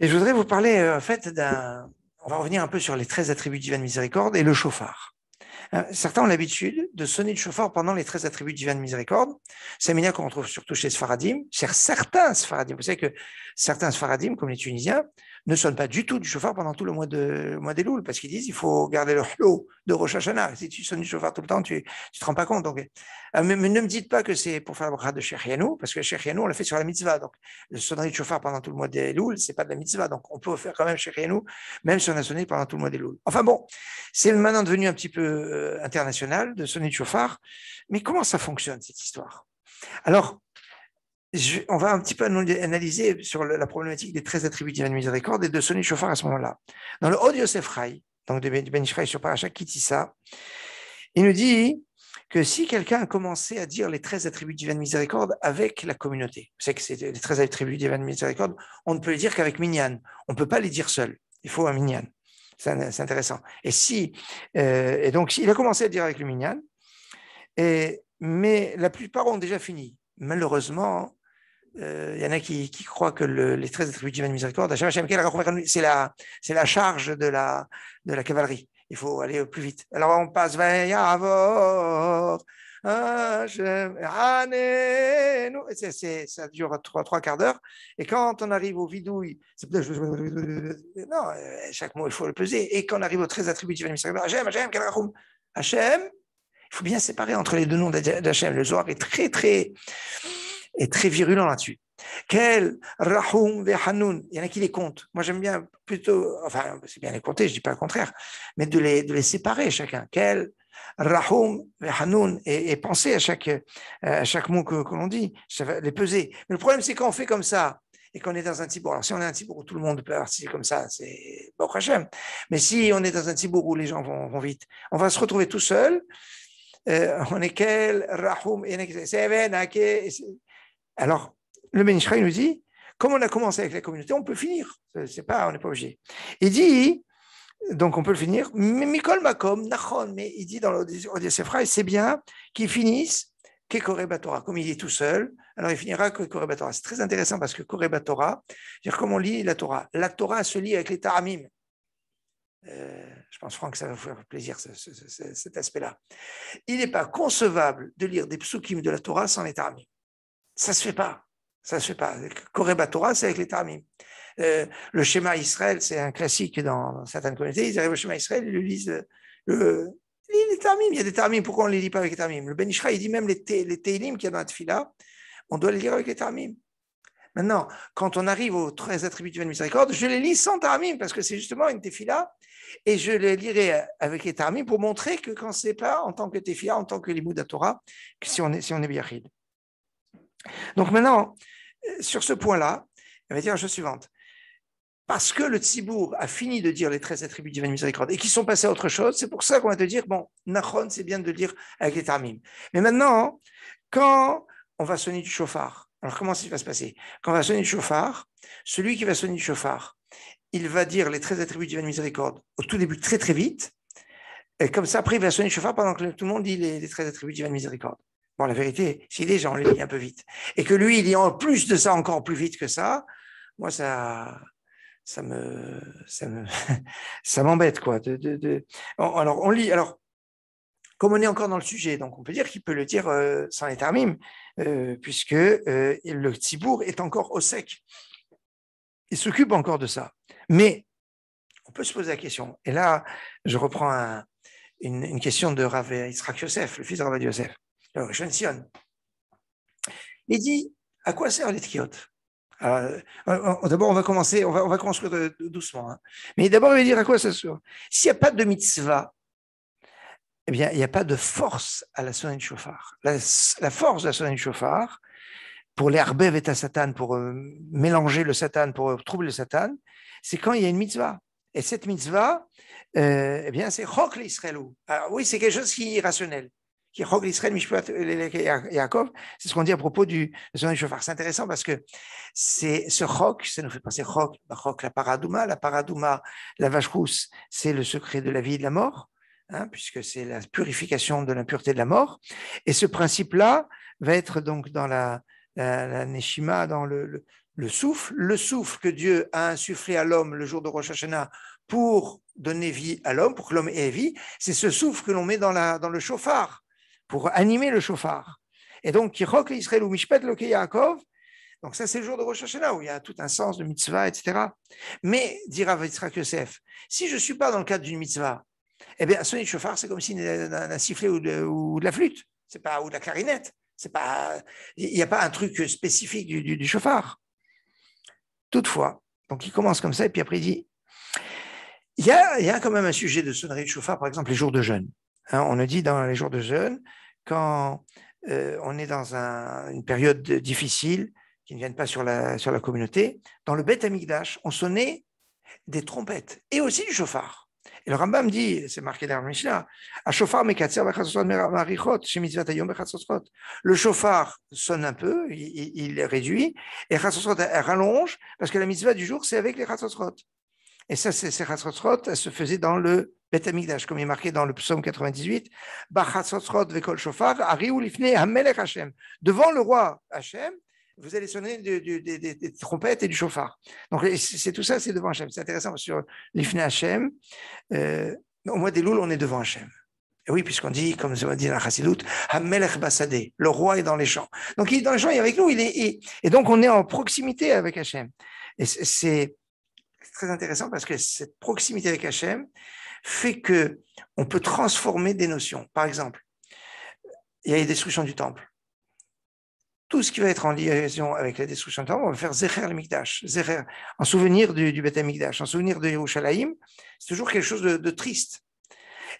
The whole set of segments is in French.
Et je voudrais vous parler, euh, en fait, d'un. On va revenir un peu sur les 13 attributs de miséricorde et le chauffard. Euh, certains ont l'habitude de sonner le chauffard pendant les 13 attributs de miséricorde. C'est qu'on retrouve surtout chez Sfaradim, chez certains Sfaradim. Vous savez que certains Sfaradim, comme les Tunisiens, ne sonne pas du tout du chauffard pendant tout le mois de mois des louls, parce qu'ils disent il faut garder le lot de Rosh Hashanah. Si tu sonnes du chauffard tout le temps, tu ne te rends pas compte. Donc, euh, mais, ne me dites pas que c'est pour faire le bras de Shechianou, parce que Shechianou, on l'a fait sur la mitzvah. Donc, le sonnerie du chauffard pendant tout le mois des louls, ce n'est pas de la mitzvah. Donc, on peut faire quand même Shechianou, même si on a sonné pendant tout le mois des louls. Enfin bon, c'est maintenant devenu un petit peu euh, international de sonner du chauffard. Mais comment ça fonctionne, cette histoire alors, on va un petit peu analyser sur la, problématique des 13 attributs d'Ivan Miséricorde et de Sonny Chauffard à ce moment-là. Dans le Haut de donc du Ben, ben sur Paracha Kitissa, il nous dit que si quelqu'un a commencé à dire les 13 attributs Van miséricorde avec la communauté, c'est que les 13 attributs Van miséricorde, on ne peut les dire qu'avec Minyan. On ne peut pas les dire seul. Il faut un Minyan. C'est intéressant. Et si, euh, et donc, il a commencé à dire avec le Minyan, et, mais la plupart ont déjà fini. Malheureusement, il euh, y en a qui, qui croient que les 13 attributs divins de miséricorde, c'est la, c'est la charge de la, cavalerie. Il faut aller plus vite. Alors on passe c'est, ça dure trois, quarts d'heure. Et quand on arrive au vidouille, non, euh, chaque mot, il faut le peser. Et quand on arrive aux 13 attributs divins de miséricorde, Hachem, Hachem, Hachem, il faut bien séparer entre les deux noms d'Hachem. Le Zohar est très, très est très virulent là-dessus. Quel Rahoum ve Hanoun, il y en a qui les comptent. Moi, j'aime bien plutôt, enfin, c'est bien les compter, je ne dis pas le contraire, mais de les, de les séparer chacun. Quel Rahoum ve Hanoun, et, penser à chaque, à chaque mot que, l'on dit, les peser. Mais le problème, c'est quand on fait comme ça, et qu'on est dans un tibour, alors si on est un tibour où tout le monde peut participer comme ça, c'est bon, Hachem. Mais si on est dans un tibour où les gens vont, vont vite, on va se retrouver tout seul. Euh, on est quel Rahoum, alors, le Benishraï nous dit, comme on a commencé avec la communauté, on peut finir. pas, on n'est pas obligé. Il dit, donc on peut le finir, Mikol Makom, Nachon, mais il dit dans l'Odécéphra, c'est bien qu'ils finissent Batora. comme il est tout seul, alors il finira Batora. C'est très intéressant parce que Korebatora, cest dire comment on lit la Torah, la Torah se lit avec les Taramim. Euh, je pense, Franck, ça va vous faire plaisir, cet aspect-là. Il n'est pas concevable de lire des psukim de la Torah sans les Taramim. Ça ne se fait pas. Ça se fait pas. Koreba Torah, c'est avec les Tarmim. Euh, le schéma Israël, c'est un classique dans certaines communautés. Ils arrivent au schéma Israël, ils lisent euh, le, les Tarmim. Il y a des Tarmim, pourquoi on ne les lit pas avec les Tarmim Le Ben il dit même les, Teilim qu'il y a dans la Tfila, on doit les lire avec les Tarmim. Maintenant, quand on arrive aux 13 attributs du miséricorde, je les lis sans Tarmim parce que c'est justement une Tefila et je les lirai avec les Tarmim pour montrer que quand c'est pas en tant que Tefila, en tant que libou Torah, que si on est, si on est donc maintenant, euh, sur ce point-là, on va dire la chose suivante. Parce que le Tzibourg a fini de dire les 13 attributs du de miséricorde et qu'ils sont passés à autre chose, c'est pour ça qu'on va te dire, bon, Nachon, c'est bien de le dire avec les Tarmim. Mais maintenant, quand on va sonner du chauffard, alors comment ça va se passer Quand on va sonner du chauffard, celui qui va sonner du chauffard, il va dire les 13 attributs du de miséricorde au tout début très très vite, et comme ça, après, il va sonner du chauffard pendant que tout le monde dit les, les 13 attributs du de miséricorde la vérité, si déjà on les lit un peu vite, et que lui, il y en plus de ça encore plus vite que ça, moi, ça, ça me, ça me, ça m'embête, quoi. De, Alors, on lit, alors, comme on est encore dans le sujet, donc on peut dire qu'il peut le dire euh, sans les euh, puisque euh, le Tibourg est encore au sec. Il s'occupe encore de ça. Mais on peut se poser la question. Et là, je reprends une, question de Rav Israq Yosef, le fils de Rav Yosef le Il dit à quoi sert l'Etkiot euh, D'abord, on va commencer, on va, construire doucement. Hein. Mais d'abord, il veut dire à quoi ça sert. S'il n'y a pas de mitzvah, eh bien, il n'y a pas de force à la sonnette chauffard. La, la, force de la sonnette chauffard, pour l'herbev et à Satan, pour euh, mélanger le Satan, pour euh, troubler le Satan, c'est quand il y a une mitzvah. Et cette mitzvah, euh, eh bien, c'est Oui, c'est quelque chose qui est irrationnel. Euh, c'est ce qu'on dit à propos du son du chauffard. C'est intéressant parce que c'est ce rock ça nous fait penser rock bah, rock la paradouma, la paradouma, la vache rousse, c'est le secret de la vie et de la mort, hein, puisque c'est la purification de l'impureté de la mort. Et ce principe-là va être donc dans la, la, neshima, dans le, le, souffle, le souffle que Dieu a insufflé à l'homme le jour de Rosh Hashanah pour donner vie à l'homme, pour que l'homme ait vie, c'est ce souffle que l'on met dans, la, dans le chauffard pour animer le chauffard. Et donc, Kirok l'Israël ou Mishpat le Yaakov, donc ça c'est le jour de Rosh Hashanah où il y a tout un sens de mitzvah, etc. Mais, dira Yitzhak Yosef, si je ne suis pas dans le cadre d'une mitzvah, eh bien, sonner le chauffard, c'est comme si un sifflet ou de, ou de, la flûte, c'est pas ou de la clarinette. C'est pas, il n'y a pas un truc spécifique du, du, chauffard. Toutefois, donc il commence comme ça et puis après il dit, il y, a, il y a, quand même un sujet de sonnerie de chauffard, par exemple les jours de jeûne. Hein, on le dit dans les jours de jeûne, quand euh, on est dans une période difficile, qui ne viennent pas sur la, communauté, dans le Beth Amigdash, on sonnait des trompettes et aussi du chauffard. Et le Rambam dit, c'est marqué dans le Mishnah, le chauffard sonne un peu, il, il réduit, et rallonge, parce que la mitzvah du jour, c'est avec les chatzotrot. Et ça, c'est chassotrot, Ça se faisait dans le Beth comme il est marqué dans le psaume 98, bah, Devant le roi Hachem, vous allez sonner des, trompettes et du chauffard. Donc, c'est tout ça, c'est devant Hachem. C'est intéressant sur l'Ifne Hachem. Euh, au mois des Louls, on est devant Hachem. Et oui, puisqu'on dit, comme on dit dans la Chassidoute, Hamelech Basadeh, le roi est dans les champs. Donc, il est dans les champs, il est avec nous, il est, et, et donc on est en proximité avec Hachem. Et c'est c'est très intéressant parce que cette proximité avec Hachem fait que on peut transformer des notions. Par exemple, il y a les destructions du temple. Tout ce qui va être en liaison avec la destruction du temple, on va faire Zecher le Mikdash, en souvenir du, du Beth en souvenir de Yerushalayim. C'est toujours quelque chose de, triste.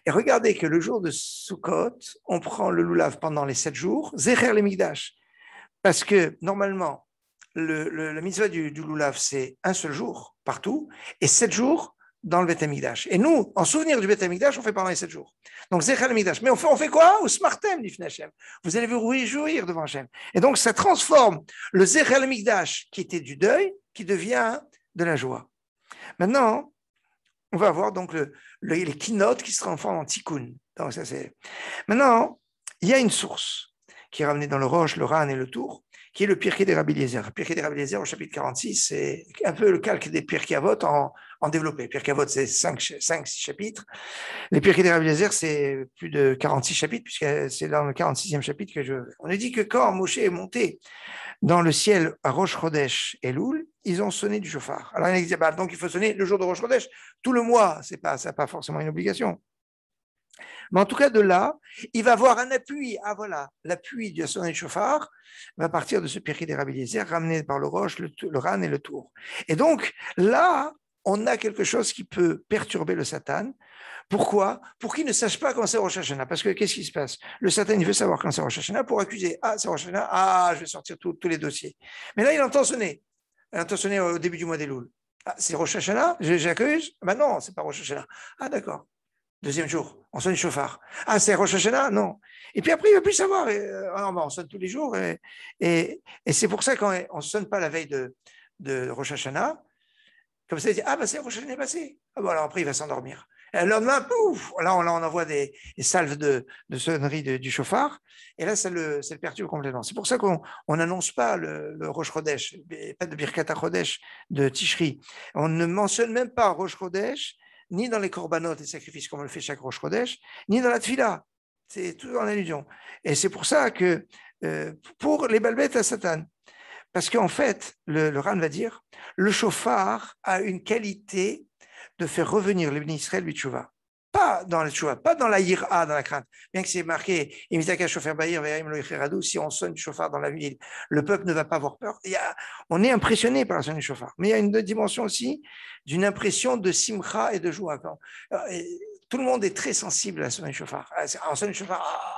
Et regardez que le jour de Sukkot, on prend le Lulav pendant les sept jours, Zecher le Mikdash. Parce que normalement, le, la mitzvah du, du c'est un seul jour partout et sept jours dans le Beth Et nous, en souvenir du Beth on fait pendant les sept jours. Donc, Zechal Mais on fait, quoi Au Smartem, dit Vous allez vous réjouir devant Hashem. Et donc, ça transforme le Zechal qui était du deuil, qui devient de la joie. Maintenant, on va avoir donc le, le, les qui se transforme en tikkun. Donc, ça, c'est... Maintenant, il y a une source qui est ramenée dans le Roche, le Ran et le Tour, qui est le Pirkei des Rabbi Eliezer. des au chapitre 46, c'est un peu le calque des Pirkei Avot en, en développé. Pirkei Avot, c'est 5, 5 chapitres. Les Pirkei des Rabbi c'est plus de 46 chapitres, puisque c'est dans le 46e chapitre que je... On a dit que quand Moshe est monté dans le ciel à Rosh Chodesh et Loul, ils ont sonné du chauffard. Alors, il dit, bah, donc il faut sonner le jour de roche Chodesh. Tout le mois, c'est pas, pas forcément une obligation. Mais en tout cas, de là, il va avoir un appui. Ah voilà, l'appui du Hassan et Chauffard va partir de ce péri des ramené par le Roche, le, râne et le Tour. Et donc, là, on a quelque chose qui peut perturber le Satan. Pourquoi Pour qu'il ne sache pas quand c'est Rosh Hashanah. Parce que qu'est-ce qui se passe Le Satan, il veut savoir quand c'est Rosh Hashanah pour accuser. Ah, c'est Rosh Hashanah, ah, je vais sortir tous les dossiers. Mais là, il entend sonner. Il entend sonner au début du mois des Louls. Ah, c'est Rosh Hashanah J'accuse Ben non, c'est pas Rosh Hashanah. Ah, d'accord. Deuxième jour, on sonne le chauffard. Ah, c'est Rosh Hashanah Non. Et puis après, il ne veut plus savoir. Euh, ah, bah, on sonne tous les jours. Et, c'est pour ça qu'on ne sonne pas la veille de, de Rosh Hashanah. Comme ça, il dit Ah, bah, c'est Rosh Hashanah passé. Ah, bon, bah, alors après, il va s'endormir. Et le lendemain, pouf Là, on, envoie des, salves de, sonnerie du chauffard. Et là, ça le, perturbe complètement. C'est pour ça qu'on n'annonce pas le, le Rosh pas de Birkata HaChodesh de Tishri. On ne mentionne même pas Rosh Chodesh ni dans les corbanotes et sacrifices comme on le fait chaque roche Chodesh, ni dans la tfila. C'est tout en allusion. Et c'est pour ça que, euh, pour les balbettes à Satan, parce qu'en fait, le, Ran va dire, le chauffard a une qualité de faire revenir les Israël pas dans la tchouva, pas dans la ira, dans la crainte. Bien que c'est marqué, si on sonne le chauffard dans la ville, le peuple ne va pas avoir peur. on est impressionné par la sonne du chauffard. Mais il y a une autre dimension aussi d'une impression de simcha et de joie. Euh, tout le monde est très sensible à la sonne du chauffard. Ah, en sonne du chauffard, ah,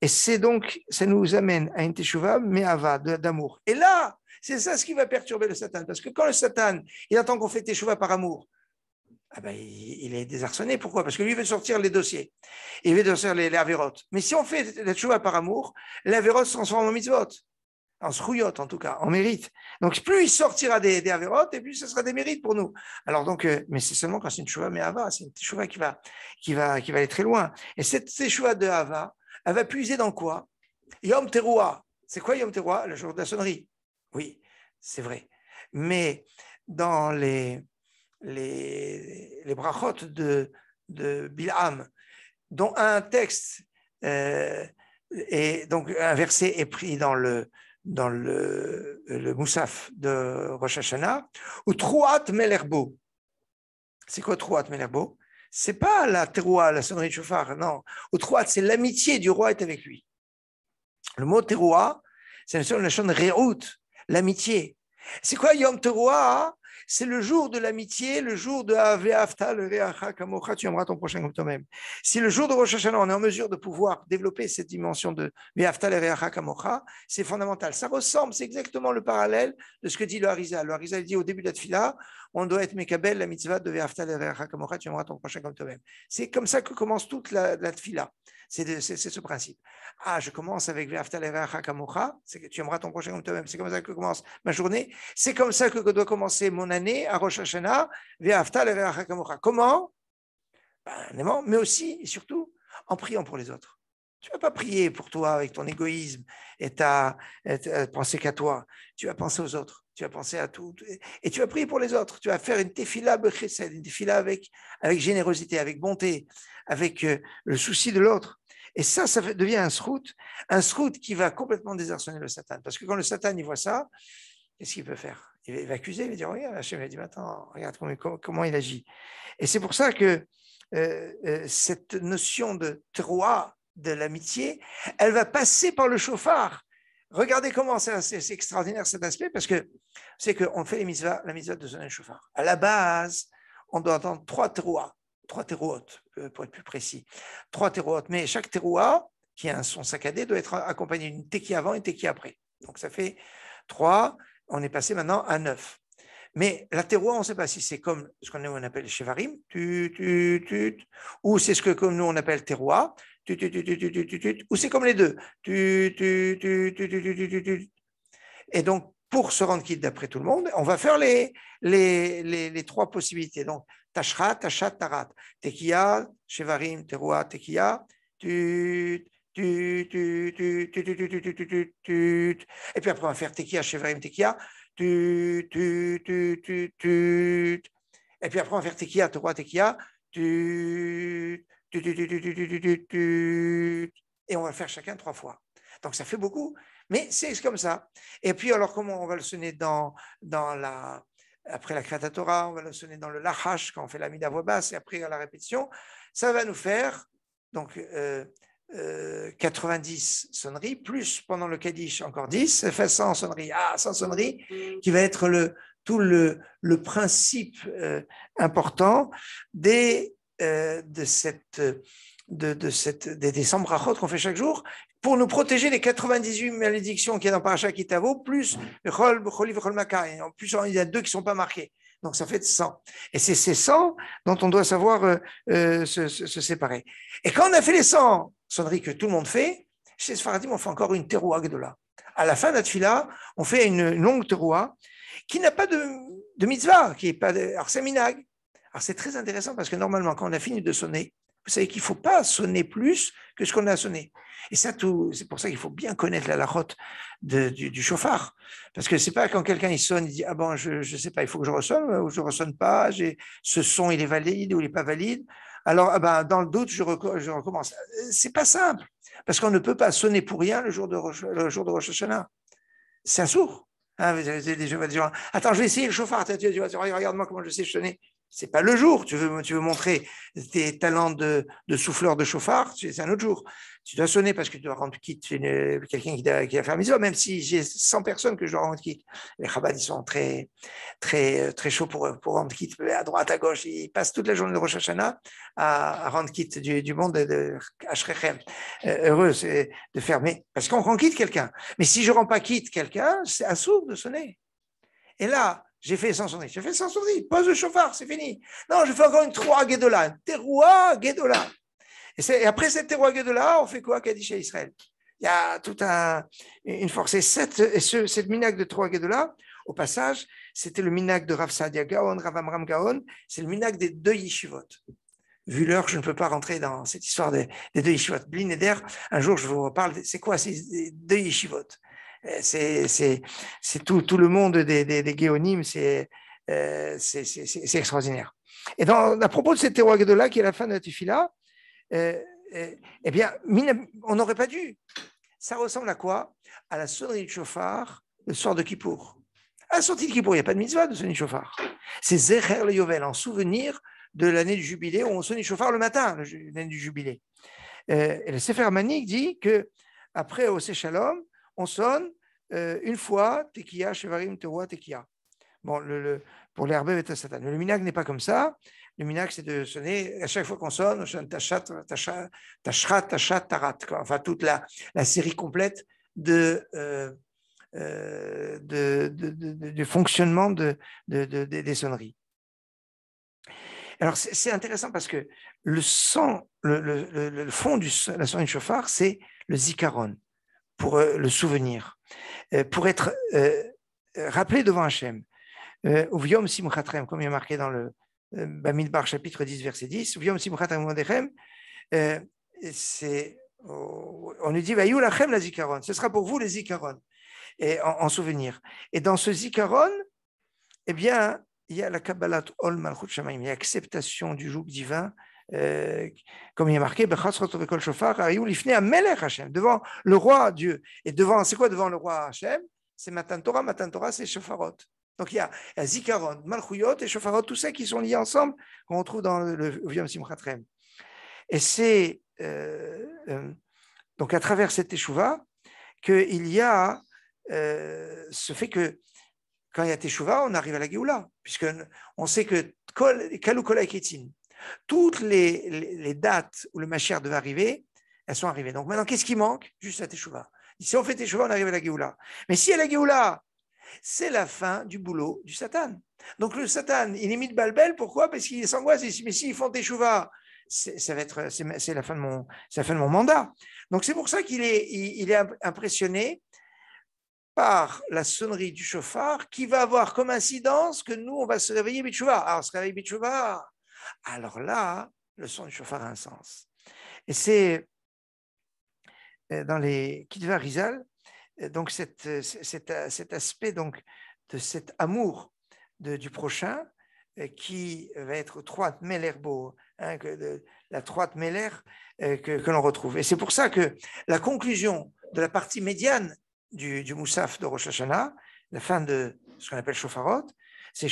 et c'est donc, ça nous amène à une teshuvah, mais va, d'amour. Et là, c'est ça ce qui va perturber le Satan. Parce que quand le Satan, il attend qu'on fait teshuvah par amour, ah ben, il est désarçonné. Pourquoi Parce que lui veut sortir les dossiers. Il veut sortir les, les Mais si on fait la tchouva par amour, l'avérote se transforme en mitzvot. En srouillot, en tout cas, en mérite. Donc, plus il sortira des, des et plus ce sera des mérites pour nous. Alors, donc, euh, mais c'est seulement quand c'est une tchouva, mais Ava. c'est une tchouva qui va, qui, va, qui va aller très loin. Et cette tchouva de Ava, elle va puiser dans quoi Yom Teruah. C'est quoi Yom Teruah Le jour de la sonnerie. Oui, c'est vrai. Mais dans les les, les brachot de, de Bilham, dont un texte, et euh, donc un verset est pris dans le, dans Moussaf de Rosh Hashanah, ou Trouat Melerbo. C'est quoi Trouat Melerbo C'est pas la teroua, la sonnerie de chauffard, non. Ou truat c'est l'amitié du roi est avec lui. Le mot teroua, c'est la notion de réoute, l'amitié. C'est quoi Yom Teroua c'est le jour de l'amitié, le jour de Aveafta, le tu aimeras ton prochain comme toi-même. Si le jour de Rosh Hashanah, on est en mesure de pouvoir développer cette dimension de Veafta, le Reacha, c'est fondamental. Ça ressemble, c'est exactement le parallèle de ce que dit le Harizal. Le Harizal dit au début de la Tfila, on doit être Mekabel, la mitzvah de Veafta, le Reacha, tu aimeras ton prochain comme toi-même. C'est comme ça que commence toute la, la Tfila. C'est ce principe. Ah, je commence avec Veafta, le tu aimeras ton prochain comme toi-même. C'est comme ça que commence ma journée. C'est comme ça que doit commencer mon année à Rosh Hashanah, Comment ben, Mais aussi et surtout en priant pour les autres. Tu ne vas pas prier pour toi avec ton égoïsme et ta, euh, penser qu'à toi. Tu vas penser aux autres. Tu vas penser à tout. Et tu vas prier pour les autres. Tu vas faire une tefila une tefila avec, avec générosité, avec bonté, avec euh, le souci de l'autre. Et ça, ça devient un sroute, un sroute qui va complètement désarçonner le Satan. Parce que quand le Satan y voit ça, qu'est-ce qu'il peut faire il va accuser, il va dire Regarde, Hachem a dit Attends, regarde comment, comment, il agit. Et c'est pour ça que euh, euh, cette notion de terroir, de l'amitié, elle va passer par le chauffard. Regardez comment c'est extraordinaire cet aspect, parce que c'est qu'on fait la mise la mitzvah de sonner le chauffard. À la base, on doit entendre trois terroirs, trois terroirs euh, pour être plus précis, trois terroirs. Mais chaque terroir, qui a un son saccadé, doit être accompagné d'une teki avant et teki après. Donc ça fait trois, on est passé maintenant à 9. Mais la terroir, on ne sait pas si c'est comme ce qu'on appelle chevarim, tu, ou c'est ce que comme nous on appelle terroir, ou c'est comme les deux. Et donc, pour se rendre quitte d'après tout le monde, on va faire les, les, les, trois possibilités. Donc, tashrat, tachat, tarat. Tekiya, chevarim, terroir, tekiya, tu. Et puis après, on va faire Tekia, Chevrim Tekia. Et puis après, on va faire Tekia, Torah, Tekia. Et on va le faire chacun trois fois. Donc ça fait beaucoup, mais c'est comme ça. Et puis alors, comment on va le sonner dans, dans la, après la créatora Torah, on va le sonner dans le Lahash quand on fait la mida voix basse, et après à la répétition, ça va nous faire donc euh, 90 euh, sonneries, plus pendant le Kaddish encore 10, ça fait 100 sonneries. Ah, 100 sonneries, qui va être le, tout le, principe euh, important des, euh, de cette, de, cette, des, qu'on fait chaque jour pour nous protéger des 98 malédictions y a dans Parashat Kitavo, plus il y En plus, il y a deux qui ne sont pas marqués. Donc ça fait 100. Et c'est ces 100 dont on doit savoir euh, se, se séparer. Et quand on a fait les 100, sonnerie que tout le monde fait, chez Sfaradim, on fait encore une de là. À la fin de la on fait une, longue teroua qui n'a pas de, de, mitzvah, qui est pas de, alors c'est minag. Alors c'est très intéressant parce que normalement, quand on a fini de sonner, vous savez qu'il ne faut pas sonner plus que ce qu'on a sonné. Et ça, c'est pour ça qu'il faut bien connaître la lachote du, du, chauffard. Parce que c'est pas quand quelqu'un il sonne, il dit Ah bon, je ne sais pas, il faut que je ressonne, ou je ne ressonne pas, ce son il est valide ou il n'est pas valide. Alors, ah ben, dans le doute, je, recommence. Euh, c'est pas simple, parce qu'on ne peut pas sonner pour rien le jour de Rosh, le jour de Hashanah. C'est un sourd. Hein, attends, je vais essayer le chauffard. Tu regarde-moi comment je sais sonner. C'est pas le jour. Tu veux, tu veux montrer tes talents de, de souffleur de chauffard, c'est un autre jour tu dois sonner parce que tu dois rendre quitte quelqu'un qui, a fermé. faire même si j'ai 100 personnes que je dois rendre quitte. Les rabbins, ils sont très, très, euh, très chauds pour, pour rendre quitte à droite, à gauche. Ils passent toute la journée de Rosh à, rendre quitte du, monde de Ashrechem. Euh, heureux de fermer, parce qu'on rend quitte quelqu'un. Mais si je ne rends pas quitte quelqu'un, c'est à sourd de sonner. Et là, j'ai fait sans sonner. J'ai fait sans sonner. Pose le chauffard, c'est fini. Non, je fais encore une trois guédolas. une et, après cette de là, on fait quoi qu'a dit chez Israël Il y a toute une force. Et cette, et ce, cette minac de de là, au passage, c'était le minac de Rav Sadia Gaon, Rav Amram Gaon, c'est le minac des deux yeshivot. Vu l'heure, je ne peux pas rentrer dans cette histoire des, deux yeshivot. Blin et Der, un jour, je vous reparle, c'est quoi ces deux yeshivot euh, C'est tout, le monde des, des, euh, c'est extraordinaire. Et à propos de cette de là qui est la fin de la Tufila, euh, euh, eh bien, on n'aurait pas dû. Ça ressemble à quoi À la sonnerie de chauffard le soir de Kippour. À la sortie de Kippour, il n'y a pas de mitzvah de sonnerie de chauffard. C'est Zecher le Yovel, en souvenir de l'année du jubilé où on sonne le chauffard le matin, l'année du jubilé. Euh, et le Sefer Manik dit que après au Shalom, on sonne une fois Tekiya, Shevarim, Tewa, Tekiya. Bon, le, pour l'herbe Satan. Le minag n'est pas comme ça. Le c'est de sonner à chaque fois qu'on sonne, on sonne tachat, tachat, tachat, tachat, Enfin, toute la, la série complète de, de, fonctionnement des sonneries. Alors, c'est intéressant parce que le son, le, fond de la sonnerie de chauffard, c'est le zikaron, pour euh, le souvenir, euh, pour être euh, rappelé devant Hachem. Uviom simchatrem, comme il est marqué dans le, euh, Bamidbar chapitre 10, verset 10, euh, c'est, oh, on nous dit, la zikaron, ce sera pour vous les zikaron, et en, souvenir. Et dans ce zikaron, eh bien, il y a la Kabbalat Ol Malchut Shamaim, il y a l'acceptation du joug divin, euh, comme il est marqué, devant le roi Dieu. Et devant, c'est quoi devant le roi Hachem C'est Matan Torah, Matan Torah, c'est Shofarot. Donc il y a, Zikaron, Malchouyot et Shofarot, tout ça qui sont liés ensemble, qu'on retrouve dans le, vieux Simchatrem. Et c'est euh, euh, donc à travers cette échouva qu'il y a euh, ce fait que quand il y a Teshuvah, on arrive à la Géoula, puisque on sait que Kaloukola et Kétine, toutes les, dates où le Machère devait arriver, elles sont arrivées. Donc maintenant, qu'est-ce qui manque Juste à Teshuvah. Si on fait Teshuvah, on arrive à la Géoula. Mais si a la Géoula, c'est la fin du boulot du Satan. Donc le Satan, il imite Balbel, pourquoi Parce qu'il s'angoisse, il dit, mais s'ils font des ça c'est la fin de mon, fin de mon mandat. Donc c'est pour ça qu'il est, impressionné par la sonnerie du chauffard qui va avoir comme incidence que nous, on va se réveiller Bichouva. Alors, se réveiller Bichouva. alors là, le son du chauffard a un sens. Et c'est euh, dans les Kitva Rizal, donc euh, cet aspect donc de cet amour du prochain euh, qui va être troite hein, de, la troite mêlère euh, que, l'on retrouve. Et c'est pour ça que la conclusion de la partie médiane du, Moussaf de Rosh Hashanah, la fin de ce qu'on appelle Shofarot, c'est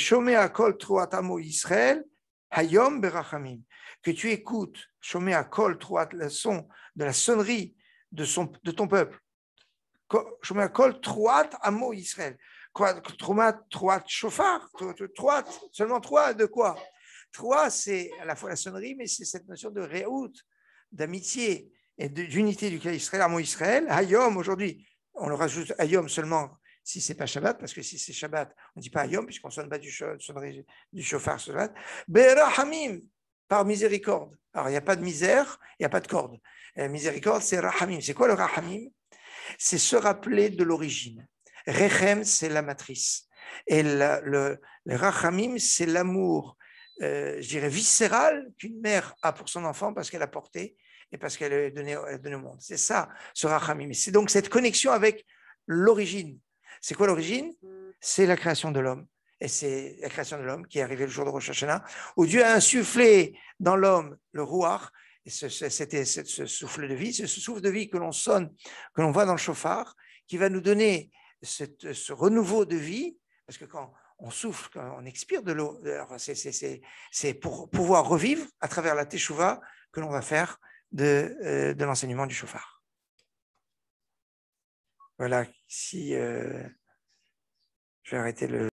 Kol Amo Hayom Berachamim, que tu écoutes Kol le son de la sonnerie de ton peuple, שומע trois תרועת Israël quoi trois trois chauffard, trois seulement trois de quoi trois c'est à la fois la sonnerie, mais c'est cette notion de réout, d'amitié et d'unité du cas Israël, mot Israël. Hayom, aujourd'hui, on le rajoute Hayom seulement si c'est pas Shabbat, parce que si c'est Shabbat, on ne dit pas Hayom, puisqu'on ne sonne pas du, sonnerie, du chauffard Shabbat. Berahamim, par miséricorde. Alors, il n'y a pas de misère, il n'y a pas de corde. miséricorde, c'est Rahamim. C'est quoi le Rahamim c'est se rappeler de l'origine. Rechem, c'est la matrice. Et le, rachamim, c'est l'amour, euh, je dirais, viscéral qu'une mère a pour son enfant parce qu'elle a porté et parce qu'elle a, donné, au monde. C'est ça, ce rachamim. C'est donc cette connexion avec l'origine. C'est quoi l'origine C'est la création de l'homme. Et c'est la création de l'homme qui est arrivée le jour de Rosh Hashanah, où Dieu a insufflé dans l'homme le Ruach ce, ce, souffle de vie, ce souffle de vie que l'on sonne, que l'on voit dans le chauffard, qui va nous donner ce renouveau de vie, parce que quand on souffle, quand on expire de l'eau, c'est pour pouvoir revivre à travers la teshuva que l'on va faire de, euh, l'enseignement du chauffard. Voilà, si euh, je vais arrêter le...